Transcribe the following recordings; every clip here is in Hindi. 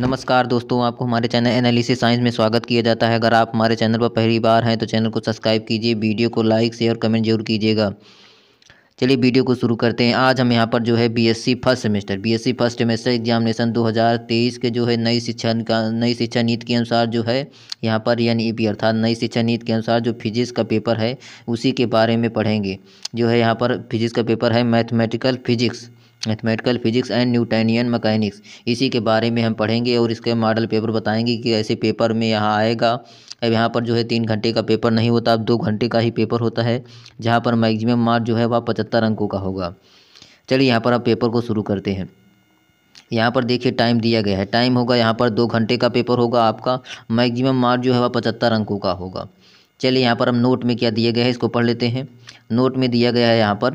नमस्कार दोस्तों आपको हमारे चैनल एनालिसिस साइंस में स्वागत किया जाता है अगर आप हमारे चैनल पर पहली बार हैं तो चैनल को सब्सक्राइब कीजिए वीडियो को लाइक शेयर कमेंट जरूर कीजिएगा चलिए वीडियो को शुरू करते हैं आज हम यहाँ पर जो है BSc first semester BSc first semester examination 2023 के जो है नई शिक्षा नई शिक्षा नीति के अनुसार जो है यहाँ पर एन ई पी अर्थात नई शिक्षा नीति के अनुसार जो फिजिक्स का पेपर है उसी के बारे में पढ़ेंगे जो है यहाँ पर फिजिक्स का पेपर है mathematical physics mathematical physics and Newtonian mechanics इसी के बारे में हम पढ़ेंगे और इसके मॉडल पेपर बताएंगे कि ऐसे पेपर में यहाँ आएगा अब यहाँ पर जो है तीन घंटे का पेपर नहीं होता अब दो घंटे का ही पेपर होता है जहाँ पर मैगजिमम मार्क जो है वह पचहत्तर अंकों का होगा चलिए यहाँ पर आप पेपर को शुरू करते हैं यहाँ पर देखिए टाइम दिया गया है टाइम होगा यहाँ पर दो घंटे का पेपर होगा आपका मैगजिमम मार्क जो है वह पचहत्तर अंकों का होगा चलिए यहाँ पर हम नोट में क्या दिया गया है इसको पढ़ लेते हैं नोट में दिया गया है यहाँ पर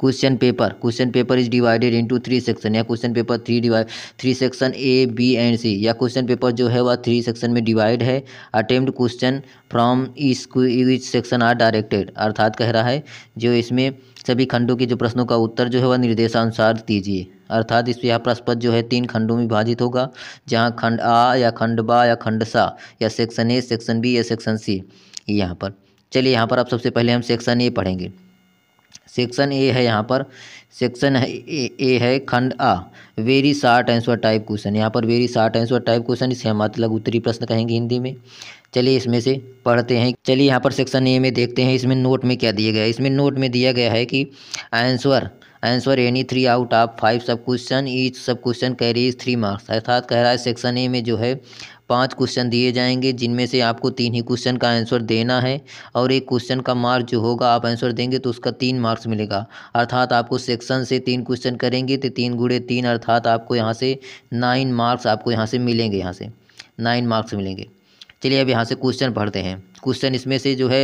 question paper question paper is divided into three section या question paper three divide three section A B and C या क्वेश्चन पेपर जो है वह थ्री सेक्शन में डिवाइड है अटेम्प्ट क्वेश्चन फ्रॉम इस सेक्शन आर डायरेक्टेड अर्थात कह रहा है जो इसमें सभी खंडों के जो प्रश्नों का उत्तर जो है वह निर्देशानुसार दीजिए अर्थात इस यह प्रश्नपत्र जो है तीन खंडों में विभाजित होगा जहाँ खंड आ या खंड बा या खंड सा या सेक्शन ए सेक्शन बी या सेक्शन सी यहाँ पर चलिए यहाँ पर आप सबसे पहले हम सेक्शन ए पढ़ेंगे सेक्शन ए है यहाँ पर सेक्शन ए, है खंड आ very short answer type question यहाँ पर very short answer type question इसे हम मतलब उत्तरी प्रश्न कहेंगे हिंदी में चलिए इसमें से पढ़ते हैं चलिए यहाँ पर सेक्शन ए में देखते हैं इसमें नोट में क्या दिया गया है इसमें नोट में दिया गया है कि answer answer any three out of five sub question each sub question carries three marks अर्थात कह रहा है सेक्शन ए में जो है पाँच क्वेश्चन दिए जाएंगे जिनमें से आपको तीन ही क्वेश्चन का आंसर देना है और एक क्वेश्चन का मार्क जो होगा आप आंसर देंगे तो उसका तीन मार्क्स मिलेगा अर्थात आपको सेक्शन से तीन क्वेश्चन करेंगे तो तीन गुड़े तीन अर्थात आपको यहाँ से नाइन मार्क्स आपको यहाँ से मिलेंगे यहाँ से नाइन मार्क्स मिलेंगे चलिए अब यहाँ से क्वेश्चन पढ़ते हैं क्वेश्चन इसमें से जो है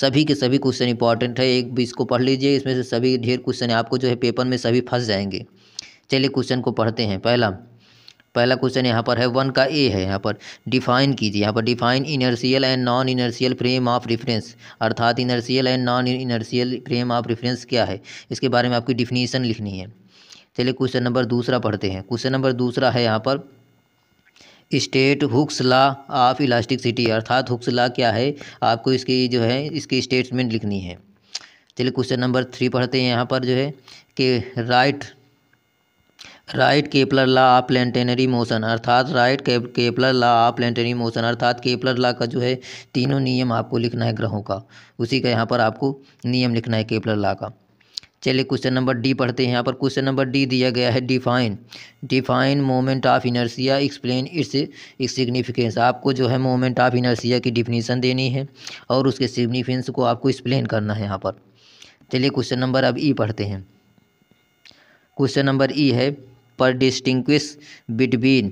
सभी के सभी क्वेश्चन इंपॉर्टेंट है एक भी इसको पढ़ लीजिए इसमें से सभी ढेर क्वेश्चन आपको जो है पेपर में सभी फंस जाएंगे चलिए क्वेश्चन को पढ़ते हैं पहला पहला क्वेश्चन यहाँ पर है वन का ए है यहाँ पर डिफाइन कीजिए यहाँ पर define inertial and non inertial frame of reference अर्थात inertial and non inertial frame of reference क्या है इसके बारे में आपकी डिफिनीसन लिखनी है चलिए क्वेश्चन नंबर दूसरा पढ़ते हैं क्वेश्चन नंबर दूसरा है यहाँ पर state Hooke's law of elasticity अर्थात हुक्स ला क्या है आपको इसकी जो है इसकी स्टेटमेंट लिखनी है चलिए क्वेश्चन नंबर थ्री पढ़ते हैं यहाँ पर जो है कि write write Kepler law of planetary motion अर्थात write Kepler law of planetary motion अर्थात केपलर ला का जो है तीनों नियम आपको लिखना है ग्रहों का उसी का यहाँ पर आपको नियम लिखना है केपलर ला का चलिए क्वेश्चन नंबर डी पढ़ते हैं यहाँ पर क्वेश्चन नंबर डी दिया गया है define define moment of inertia explain its its significance आपको जो है मोमेंट ऑफ इनर्सिया की डिफिनीसन देनी है और उसके सिग्निफिकेंस को आपको एक्सप्लेन करना है यहाँ पर चलिए क्वेश्चन नंबर अब ई पढ़ते हैं क्वेश्चन नंबर ई है पर distinguish between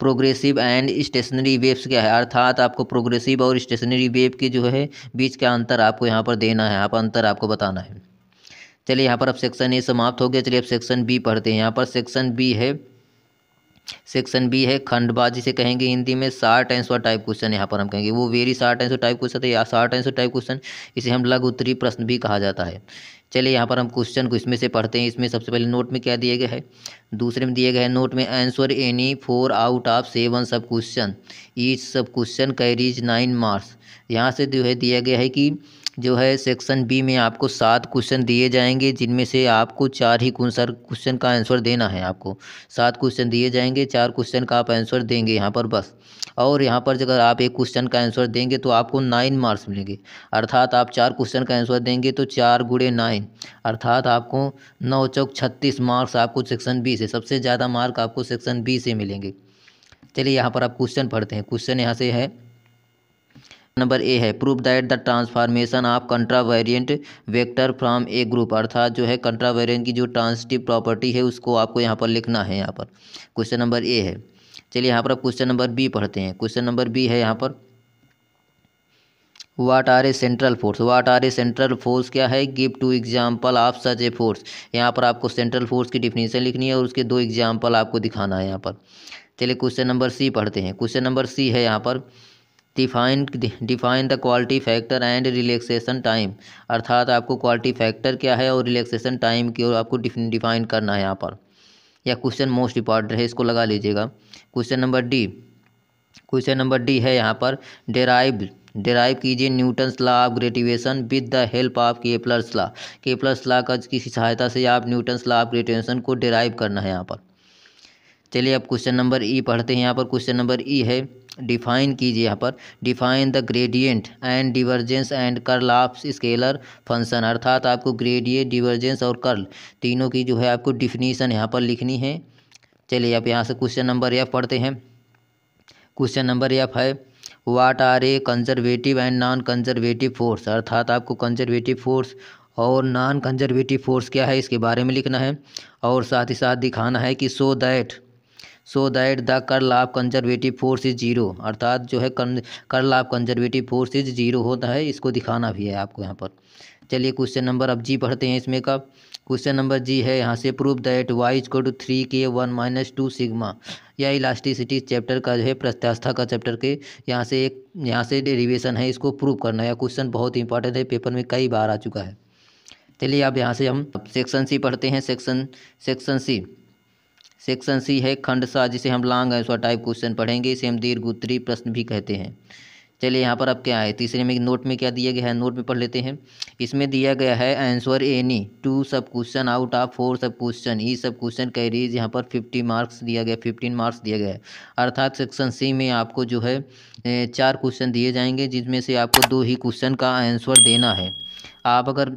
progressive and stationary waves क्या है अर्थात आपको प्रोग्रेसिव और स्टेशनरी वेव के जो है बीच का अंतर आपको यहाँ पर देना है आप अंतर आपको बताना है चलिए यहाँ पर अब सेक्शन ए समाप्त हो गया चलिए अब सेक्शन बी पढ़ते हैं यहाँ पर सेक्शन बी है सेक्शन बी है खंडबाजी जिसे कहेंगे हिंदी में शार्ट आंसर टाइप क्वेश्चन यहाँ पर हम कहेंगे वो very short answer type question है या शार्ट आंसर टाइप क्वेश्चन इसे हम लघु उत्तरी प्रश्न भी कहा जाता है चलिए यहाँ पर हम क्वेश्चन को इसमें से पढ़ते हैं इसमें सबसे पहले नोट में क्या दिया गया है दूसरे में दिया गया है नोट में answer any four out of seven sub question each sub question carries nine marks यहाँ से जो है दिया गया है कि जो है सेक्शन बी में आपको सात क्वेश्चन दिए जाएंगे जिनमें से आपको चार ही सर क्वेश्चन का आंसर देना है आपको सात क्वेश्चन दिए जाएंगे चार क्वेश्चन का आप आंसर देंगे यहाँ पर बस और यहाँ पर अगर आप एक क्वेश्चन का आंसर देंगे तो आपको नाइन मार्क्स मिलेंगे अर्थात आप चार क्वेश्चन का आंसर देंगे तो चार गुड़े नाइन अर्थात आपको नौ चौक छत्तीस मार्क्स आपको सेक्शन बी से सबसे ज़्यादा मार्क आपको सेक्शन बी से मिलेंगे चलिए यहाँ पर आप क्वेश्चन पढ़ते हैं क्वेश्चन यहाँ से है नंबर ए है proof that the transformation of contravariant vector from a group अर्थात जो है कंट्रावेरिएंट की जो ट्रांसटिव प्रॉपर्टी है उसको आपको यहाँ पर लिखना है यहाँ पर क्वेश्चन नंबर ए है चलिए यहाँ पर आप क्वेश्चन नंबर बी पढ़ते हैं क्वेश्चन नंबर बी है यहाँ पर what are a central force what are a central force क्या है give two example of such a force यहाँ पर आपको सेंट्रल फोर्स की डिफिनीशन लिखनी है और उसके दो एग्जाम्पल आपको दिखाना है यहाँ पर चलिए क्वेश्चन नंबर सी पढ़ते हैं क्वेश्चन नंबर सी है यहाँ पर define define the quality factor and relaxation time अर्थात आपको क्वालिटी फैक्टर क्या है और रिलैक्सेशन टाइम की ओर आपको डिफाइन करना है यहाँ पर या क्वेश्चन मोस्ट इंपॉर्टेंट है इसको लगा लीजिएगा question number D question number D है यहाँ पर डेराइव डेराइव कीजिए Newton's law of gravitation with the help of Kepler's law Kepler's ला का किसी सहायता से आप न्यूटन्स लॉ ऑफ ग्रेटिवेशन को डेराइव करना है यहाँ पर चलिए अब क्वेश्चन नंबर ई पढ़ते हैं यहाँ पर क्वेश्चन नंबर ई है डिफाइन कीजिए यहाँ पर define the gradient and divergence and curl of scalar function अर्थात आपको ग्रेडियंट डिवर्जेंस और कर्ल तीनों की जो है आपको डिफिनीसन यहाँ पर लिखनी है चलिए आप यहाँ से क्वेश्चन नंबर एफ पढ़ते हैं क्वेश्चन नंबर एफ है what are a conservative and non conservative force अर्थात आपको कंजर्वेटिव फोर्स और नॉन कंजर्वेटिव फोर्स क्या है इसके बारे में लिखना है और साथ ही साथ दिखाना है कि show that show that the curl लाभ कंजर्वेटिव फोर्स इज जीरो अर्थात जो है कर लाभ कंजर्वेटिव फोर्स इज जीरो होता है इसको दिखाना भी है आपको यहाँ पर चलिए क्वेश्चन नंबर अब जी पढ़ते हैं इसमें का क्वेश्चन नंबर जी है यहाँ से prove that Y is equal to three K one minus two sigma या इलास्टिसिटी चैप्टर का जो है प्रत्यास्था का चैप्टर के यहाँ से एक यहाँ से डेरिवेशन है इसको प्रूव करना है क्वेश्चन बहुत इंपॉर्टेंट है पेपर में कई बार आ चुका है चलिए अब यहाँ से हम सेक्शन सी पढ़ते हैं section section C section C है खंड सा जिसे हम लांग आंसर टाइप क्वेश्चन पढ़ेंगे इसे हम दीर्घ उत्तरी प्रश्न भी कहते हैं चलिए यहाँ पर अब क्या है तीसरे में नोट में क्या दिया गया है नोट में पढ़ लेते हैं इसमें दिया गया है answer any two sub question out of four sub question each sub question carries यहाँ पर फिफ्टी मार्क्स दिया गया फिफ्टीन मार्क्स दिया गया है अर्थात सेक्शन सी में आपको जो है चार क्वेश्चन दिए जाएंगे जिसमें से आपको दो ही क्वेश्चन का आंसर देना है आप अगर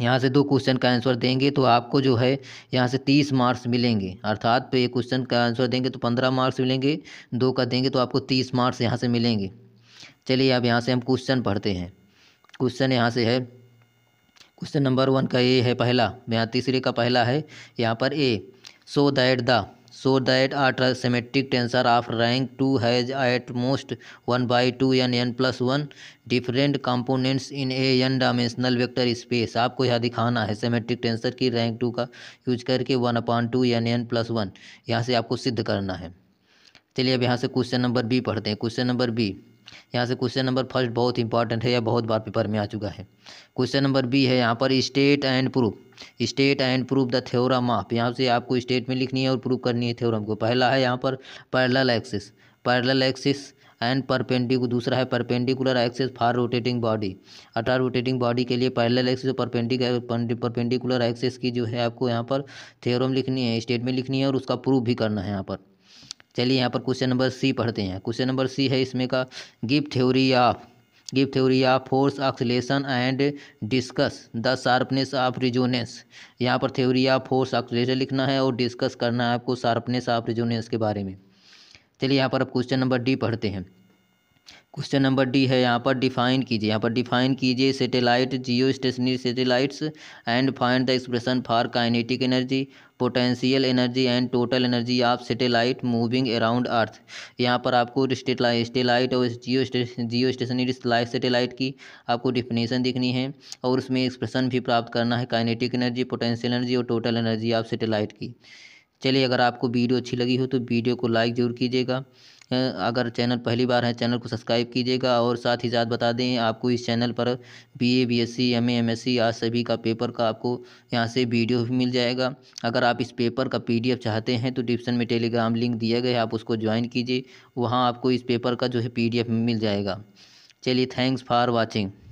यहाँ से दो क्वेश्चन का आंसर देंगे तो आपको जो है यहाँ से तीस मार्क्स मिलेंगे अर्थात एक क्वेश्चन का आंसर देंगे तो पंद्रह मार्क्स मिलेंगे दो का देंगे तो आपको तीस मार्क्स यहाँ से मिलेंगे चलिए अब यहाँ से हम क्वेश्चन पढ़ते हैं क्वेश्चन यहाँ से है क्वेश्चन नंबर वन का ए है पहला यहाँ तीसरे का पहला है यहाँ पर A show that the show that are symmetric tensor of rank two has at most one by two N N plus one different components in a N dimensional vector space आपको यहाँ दिखाना है सेमेट्रिक टेंसर की रैंक टू का यूज करके one upon two N N plus one यहाँ से आपको सिद्ध करना है चलिए अब यहाँ से क्वेश्चन नंबर बी पढ़ते हैं क्वेश्चन नंबर बी यहाँ से क्वेश्चन नंबर फर्स्ट बहुत इंपॉर्टेंट है या बहुत बार पेपर में आ चुका है क्वेश्चन नंबर बी है यहाँ पर state and proof state and proof the theorem of यहाँ से आपको स्टेट में लिखनी है और प्रूफ करनी है थ्योरम को पहला है यहाँ पर parallel axis parallel axis and perpendicular दूसरा है perpendicular axes for rotating body अटार रोटेटिंग बॉडी के लिए पैरेलल एक्सिस और परपेंडिकुलर एक्सेस की जो है आपको यहाँ पर थ्योरम लिखनी है स्टेट में लिखनी है और उसका प्रूफ भी करना है यहाँ पर चलिए यहाँ पर क्वेश्चन नंबर सी पढ़ते हैं क्वेश्चन नंबर सी है इसमें का gift theory of gift theory of force oscillation and discuss the sharpness of resonance यहाँ पर थ्योरी ऑफ फोर्स ऑक्सीलेशन लिखना है और डिस्कस करना है आपको शार्पनेस ऑफ रिजोनेस के बारे में चलिए यहाँ पर अब क्वेश्चन नंबर डी पढ़ते हैं क्वेश्चन नंबर डी है यहाँ पर डिफाइन कीजिए यहाँ पर डिफाइन कीजिए satellite geostationary satellites and find the expression for kinetic energy potential energy and total energy of satellite moving around earth यहाँ पर आपको स्टेलाइट और geo geostationary light satellite की आपको डिफिनेशन दिखनी है और उसमें एक्सप्रेशन भी प्राप्त करना है काइनेटिक एनर्जी पोटेंशियल एनर्जी और टोटल एनर्जी ऑफ सेटेलाइट की चलिए अगर आपको वीडियो अच्छी लगी हो तो वीडियो को लाइक ज़रूर कीजिएगा अगर चैनल पहली बार है चैनल को सब्सक्राइब कीजिएगा और साथ ही साथ बता दें आपको इस चैनल पर B A B S C M M S C आज सभी का पेपर का आपको यहाँ से वीडियो भी मिल जाएगा अगर आप इस पेपर का पी डी एफ चाहते हैं तो डिस्क्रिप्शन में टेलीग्राम लिंक दिया गया है आप उसको ज्वाइन कीजिए वहाँ आपको इस पेपर का जो है पी डी एफ मिल जाएगा चलिए थैंक्स फॉर वॉचिंग